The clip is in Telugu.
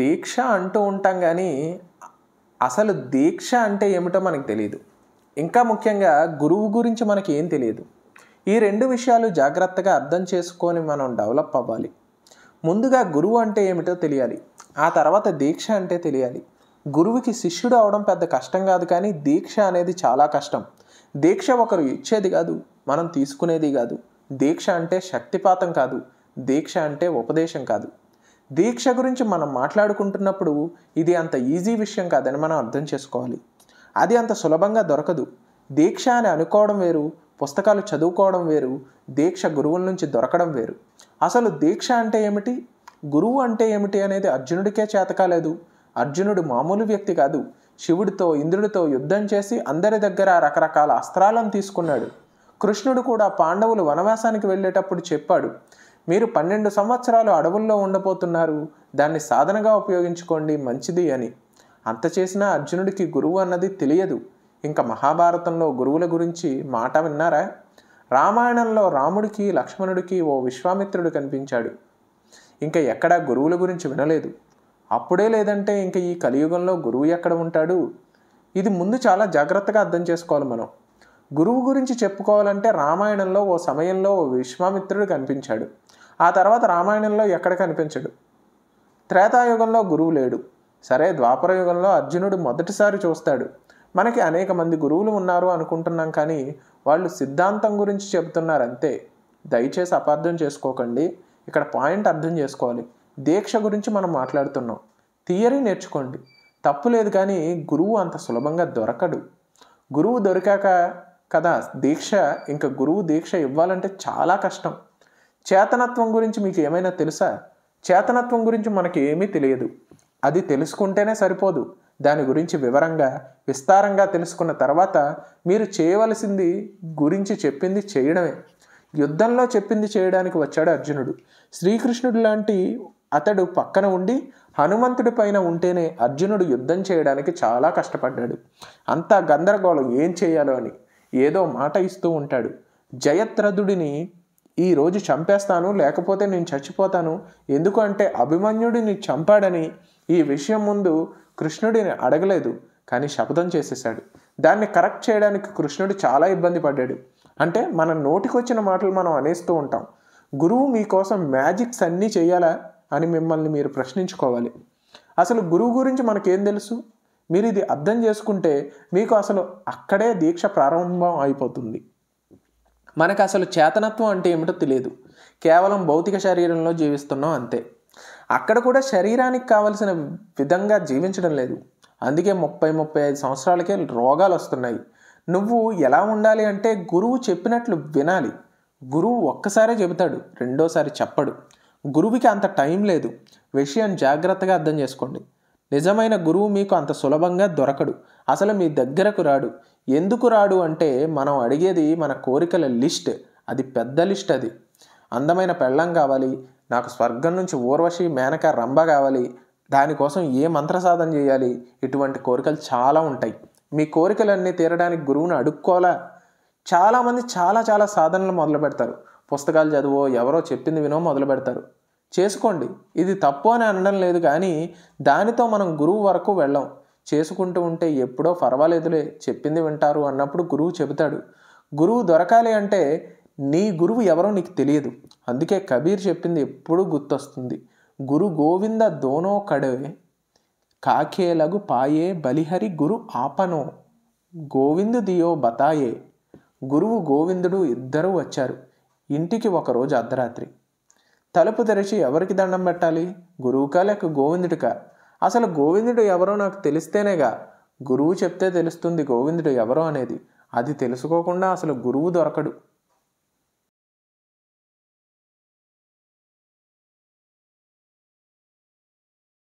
దీక్ష అంటూ ఉంటాం కానీ అసలు దీక్ష అంటే ఏమిటో మనకు తెలియదు ఇంకా ముఖ్యంగా గురువు గురించి మనకి ఏం తెలియదు ఈ రెండు విషయాలు జాగ్రత్తగా అర్థం చేసుకొని మనం డెవలప్ అవ్వాలి ముందుగా గురువు అంటే ఏమిటో తెలియాలి ఆ తర్వాత దీక్ష అంటే తెలియాలి గురువుకి శిష్యుడు అవడం పెద్ద కష్టం కాదు కానీ దీక్ష అనేది చాలా కష్టం దీక్ష ఒకరు ఇచ్చేది కాదు మనం తీసుకునేది కాదు దీక్ష అంటే శక్తిపాతం కాదు దీక్ష అంటే ఉపదేశం కాదు దీక్ష గురించి మనం మాట్లాడుకుంటున్నప్పుడు ఇది అంత ఈజీ విషయం కాదని మనం అర్థం చేసుకోవాలి అది అంత సులభంగా దొరకదు దీక్ష అని అనుకోవడం వేరు పుస్తకాలు చదువుకోవడం వేరు దీక్ష గురువుల నుంచి దొరకడం వేరు అసలు దీక్ష అంటే ఏమిటి గురువు అంటే ఏమిటి అనేది అర్జునుడికే చేతకాలేదు అర్జునుడు మామూలు వ్యక్తి కాదు శివుడితో ఇంద్రుడితో యుద్ధం చేసి అందరి దగ్గర రకరకాల అస్త్రాలను తీసుకున్నాడు కృష్ణుడు కూడా పాండవులు వనవాసానికి వెళ్ళేటప్పుడు చెప్పాడు మీరు పన్నెండు సంవత్సరాలు అడవుల్లో ఉండబోతున్నారు దాన్ని సాధనగా ఉపయోగించుకోండి మంచిది అని అంత చేసినా అర్జునుడికి గురువు అన్నది తెలియదు ఇంకా మహాభారతంలో గురువుల గురించి మాట విన్నారా రామాయణంలో రాముడికి లక్ష్మణుడికి ఓ విశ్వామిత్రుడు కనిపించాడు ఇంకా ఎక్కడా గురువుల గురించి వినలేదు అప్పుడే లేదంటే ఇంకా ఈ కలియుగంలో గురువు ఎక్కడ ఉంటాడు ఇది ముందు చాలా జాగ్రత్తగా అర్థం చేసుకోవాలి మనం గురువు గురించి చెప్పుకోవాలంటే రామాయణంలో ఓ సమయంలో ఓ విశ్వామిత్రుడు కనిపించాడు ఆ తర్వాత రామాయణంలో ఎక్కడ కనిపించడు త్రేతాయుగంలో గురువు లేడు సరే ద్వాపర యుగంలో అర్జునుడు మొదటిసారి చూస్తాడు మనకి అనేక మంది గురువులు ఉన్నారు అనుకుంటున్నాం కానీ వాళ్ళు సిద్ధాంతం గురించి చెబుతున్నారంతే దయచేసి అపార్థం చేసుకోకండి ఇక్కడ పాయింట్ అర్థం చేసుకోవాలి దీక్ష గురించి మనం మాట్లాడుతున్నాం థియరీ నేర్చుకోండి తప్పు లేదు కానీ గురువు అంత సులభంగా దొరకడు గురువు దొరికాక కదా దీక్ష ఇంకా గురువు దీక్ష ఇవ్వాలంటే చాలా కష్టం చేతనత్వం గురించి మీకు ఏమైనా తెలుసా చేతనత్వం గురించి మనకి ఏమీ తెలియదు అది తెలుసుకుంటేనే సరిపోదు దాని గురించి వివరంగా విస్తారంగా తెలుసుకున్న తర్వాత మీరు చేయవలసింది గురించి చెప్పింది చేయడమే యుద్ధంలో చెప్పింది చేయడానికి వచ్చాడు అర్జునుడు శ్రీకృష్ణుడు లాంటి అతడు పక్కన ఉండి హనుమంతుడి పైన ఉంటేనే అర్జునుడు యుద్ధం చేయడానికి చాలా కష్టపడ్డాడు అంతా గందరగోళం ఏం చేయాలో అని ఏదో మాట ఇస్తూ ఉంటాడు జయత్రథుడిని ఈరోజు చంపేస్తాను లేకపోతే నేను చచ్చిపోతాను ఎందుకు అంటే అభిమన్యుడిని చంపాడని ఈ విషయం ముందు కృష్ణుడిని అడగలేదు కానీ శపథం చేసేసాడు దాన్ని కరెక్ట్ చేయడానికి కృష్ణుడు చాలా ఇబ్బంది పడ్డాడు అంటే మన నోటికొచ్చిన మాటలు మనం అనేస్తూ ఉంటాం గురువు మీకోసం మ్యాజిక్స్ అన్నీ చేయాలా అని మిమ్మల్ని మీరు ప్రశ్నించుకోవాలి అసలు గురువు గురించి మనకేం తెలుసు మీరు ఇది అర్థం చేసుకుంటే మీకు అసలు అక్కడే దీక్ష ప్రారంభం అయిపోతుంది మనకు అసలు చేతనత్వం అంటే ఏమిటో తెలియదు కేవలం భౌతిక శరీరంలో జీవిస్తున్నాం అంతే అక్కడ కూడా శరీరానికి కావలసిన విధంగా జీవించడం లేదు అందుకే ముప్పై ముప్పై ఐదు సంవత్సరాలకే రోగాలు వస్తున్నాయి నువ్వు ఎలా ఉండాలి అంటే గురువు చెప్పినట్లు వినాలి గురువు ఒక్కసారే చెబుతాడు రెండోసారి చెప్పడు గురువుకి అంత టైం లేదు విషయం జాగ్రత్తగా అర్థం చేసుకోండి నిజమైన గురువు మీకు అంత సులభంగా దొరకడు అసలు మీ దగ్గరకు రాడు ఎందుకు రాడు అంటే మనం అడిగేది మన కోరికల లిస్ట్ అది పెద్ద లిస్ట్ అది అందమైన పెళ్ళం కావాలి నాకు స్వర్గం నుంచి ఊర్వశి మేనక రంభ కావాలి దానికోసం ఏ సాధన చేయాలి ఇటువంటి కోరికలు చాలా ఉంటాయి మీ కోరికలన్నీ తీరడానికి గురువుని అడుక్కోలా చాలామంది చాలా చాలా సాధనలు మొదలు పెడతారు పుస్తకాలు చదువో ఎవరో చెప్పింది వినో మొదలు పెడతారు చేసుకోండి ఇది తప్పు అని అనడం లేదు కానీ దానితో మనం గురువు వరకు వెళ్ళం చేసుకుంటూ ఉంటే ఎప్పుడో పర్వాలేదులే చెప్పింది వింటారు అన్నప్పుడు గురువు చెబుతాడు గురువు దొరకాలి అంటే నీ గురువు ఎవరో నీకు తెలియదు అందుకే కబీర్ చెప్పింది ఎప్పుడూ గుర్తొస్తుంది గురు గోవింద దోనో కడవే కాకేలగు పాయే బలిహరి గురు ఆపనో గోవిందు దియో బతాయే గురువు గోవిందుడు ఇద్దరూ వచ్చారు ఇంటికి ఒకరోజు అర్ధరాత్రి తలుపు తెరిచి ఎవరికి దండం పెట్టాలి గురువుకా లేక గోవిందుడికా అసలు గోవిందుడు ఎవరో నాకు తెలిస్తేనేగా గురువు చెప్తే తెలుస్తుంది గోవిందుడు ఎవరో అనేది అది తెలుసుకోకుండా అసలు గురువు దొరకడు